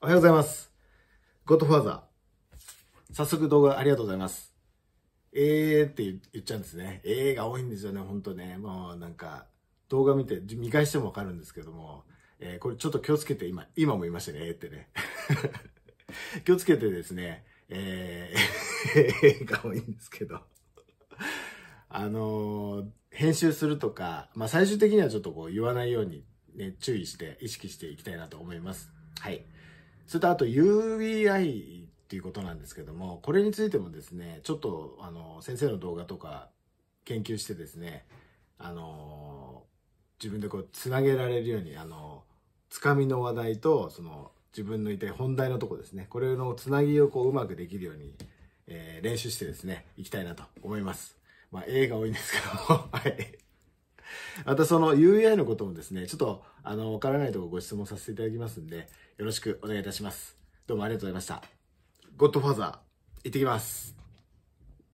おはようございます。ゴッドファーザー。早速動画ありがとうございます。えーって言っちゃうんですね。えーが多いんですよね、ほんとね。もうなんか、動画見て、見返してもわかるんですけども、えー、これちょっと気をつけて今、今も言いましたね、えーってね。気をつけてですね、えー、が多いんですけど。あのー、編集するとか、まあ、最終的にはちょっとこう言わないようにね、注意して、意識していきたいなと思います。はい。それとあと u v i っていうことなんですけども、これについてもですね、ちょっとあの先生の動画とか研究してですね、あの自分でこうつなげられるようにあのつかみの話題とその自分のいたい本題のとこですね、これのつなぎをこううまくできるように、えー、練習してですね、いきたいなと思います。まあ、映多いんですけども、はい。またその UI のこともですね、ちょっと、あの、わからないとこご質問させていただきますんで、よろしくお願いいたします。どうもありがとうございました。ゴッドファーザー、行ってきます。